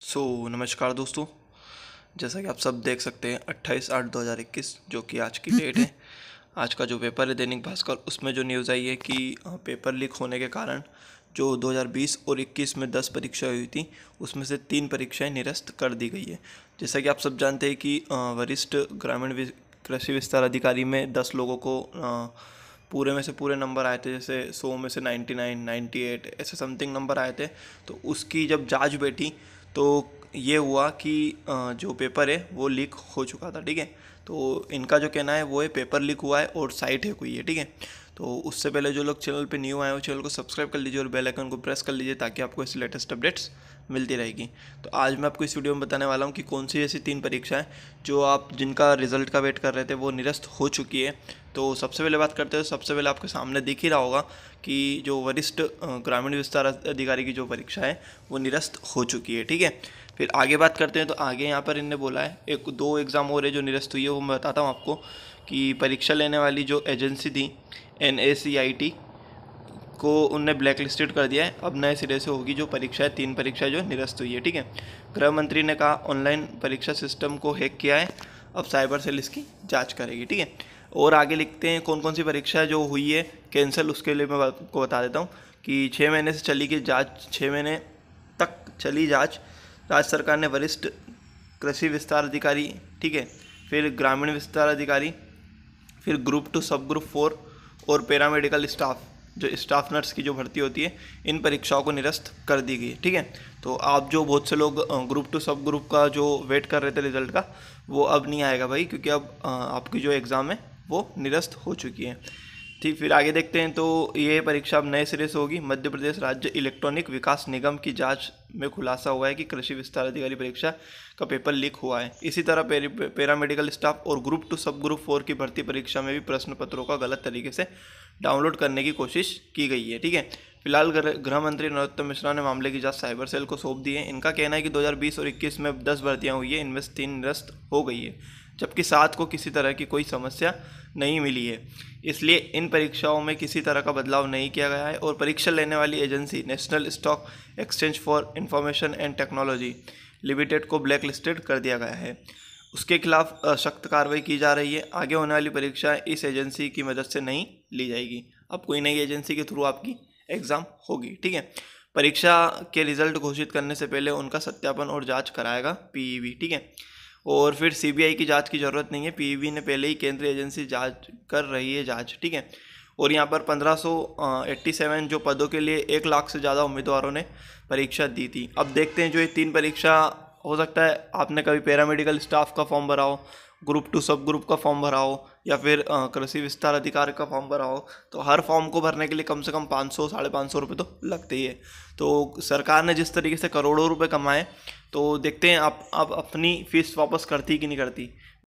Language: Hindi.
सो so, नमस्कार दोस्तों जैसा कि आप सब देख सकते हैं 28 आठ 2021 जो कि आज की डेट है आज का जो पेपर है दैनिक भास्कर उसमें जो न्यूज़ आई है कि पेपर लीक होने के कारण जो 2020 और 21 में 10 परीक्षाएं हुई थी उसमें से तीन परीक्षाएं निरस्त कर दी गई है जैसा कि आप सब जानते हैं कि वरिष्ठ ग्रामीण कृषि विस्तार अधिकारी में दस लोगों को पूरे में से पूरे नंबर आए थे जैसे सौ में से नाइन्टी नाइन ऐसे समथिंग नंबर आए थे तो उसकी जब जांच बैठी तो ये हुआ कि जो पेपर है वो लीक हो चुका था ठीक है तो इनका जो कहना है वो है पेपर लीक हुआ है और साइट है कोई है ठीक है तो उससे पहले जो लोग चैनल पे न्यू आए हो चैनल को सब्सक्राइब कर लीजिए और बेल आइकन को प्रेस कर लीजिए ताकि आपको ऐसी लेटेस्ट अपडेट्स मिलती रहेगी तो आज मैं आपको इस वीडियो में बताने वाला हूँ कि कौन सी ऐसी तीन परीक्षाएं जो आप जिनका रिजल्ट का वेट कर रहे थे वो निरस्त हो चुकी है तो सबसे पहले बात करते हैं सबसे पहले आपके सामने दिख ही रहा होगा कि जो वरिष्ठ ग्रामीण विस्तार अधिकारी की जो परीक्षा है वो निरस्त हो चुकी है ठीक है फिर आगे बात करते हैं तो आगे यहाँ पर इनने बोला है एक दो एग्ज़ाम हो रहे जो निरस्त हुई है वो मैं बताता हूँ आपको कि परीक्षा लेने वाली जो एजेंसी थी एन को उनने ब्लैक लिस्टेड कर दिया है अब नए सिरे से होगी जो परीक्षा है तीन परीक्षा जो निरस्त हुई है ठीक है गृह मंत्री ने कहा ऑनलाइन परीक्षा सिस्टम को हैक किया है अब साइबर सेल इसकी जांच करेगी ठीक है और आगे लिखते हैं कौन कौन सी परीक्षा जो हुई है कैंसिल उसके लिए मैं आपको बता देता हूँ कि छः महीने से चली गई जाँच छः महीने तक चली जाँच राज्य सरकार ने वरिष्ठ कृषि विस्तार अधिकारी ठीक है फिर ग्रामीण विस्तार अधिकारी फिर group two sub group four और पैरामेडिकल स्टाफ जो स्टाफ नर्स की जो भर्ती होती है इन परीक्षाओं को निरस्त कर दी गई ठीक है तो आप जो बहुत से लोग ग्रुप टू सब ग्रुप का जो वेट कर रहे थे रिजल्ट का वो अब नहीं आएगा भाई क्योंकि अब आपकी जो एग्ज़ाम है वो निरस्त हो चुकी है ठीक फिर आगे देखते हैं तो ये परीक्षा अब नए सिरे से होगी मध्य प्रदेश राज्य इलेक्ट्रॉनिक विकास निगम की जांच में खुलासा हुआ है कि कृषि विस्तार अधिकारी परीक्षा का पेपर लीक हुआ है इसी तरह पैरामेडिकल स्टाफ और group two sub group four की भर्ती परीक्षा में भी प्रश्न पत्रों का गलत तरीके से डाउनलोड करने की कोशिश की गई है ठीक है फिलहाल गृह मंत्री नरोत्तम मिश्रा ने मामले की जांच साइबर सेल को सौंप दी है इनका कहना है कि 2020 और 21 में 10 भर्तियां हुई है इनमें तीन निरस्त हो गई है जबकि सात को किसी तरह की कोई समस्या नहीं मिली है इसलिए इन परीक्षाओं में किसी तरह का बदलाव नहीं किया गया है और परीक्षा लेने वाली agency national stock exchange for information and technology limited को ब्लैक लिस्टेड कर दिया गया है उसके खिलाफ सख्त कार्रवाई की जा रही है आगे होने वाली परीक्षाएँ इस एजेंसी की मदद से नहीं ली जाएगी अब कोई नई एजेंसी के थ्रू आपकी एग्ज़ाम होगी ठीक है परीक्षा के रिजल्ट घोषित करने से पहले उनका सत्यापन और जांच कराएगा पीईबी ठीक है और फिर सीबीआई की जांच की ज़रूरत नहीं है पीवी e ने पहले ही केंद्रीय एजेंसी जांच कर रही है जांच ठीक है और यहाँ पर 1587 जो पदों के लिए एक लाख से ज़्यादा उम्मीदवारों ने परीक्षा दी थी अब देखते हैं जो ये तीन परीक्षा हो सकता है आपने कभी पैरामेडिकल स्टाफ का फॉर्म भरा हो ग्रुप टू सब ग्रुप का फॉर्म भराओ या फिर कृषि विस्तार अधिकार का फॉर्म भराओ तो हर फॉर्म को भरने के लिए कम से कम पाँच सौ साढ़े पाँच सौ रुपये तो लगते ही है तो सरकार ने जिस तरीके से करोड़ों रुपए कमाए तो देखते हैं आप अब अपनी फीस वापस करती कि नहीं करती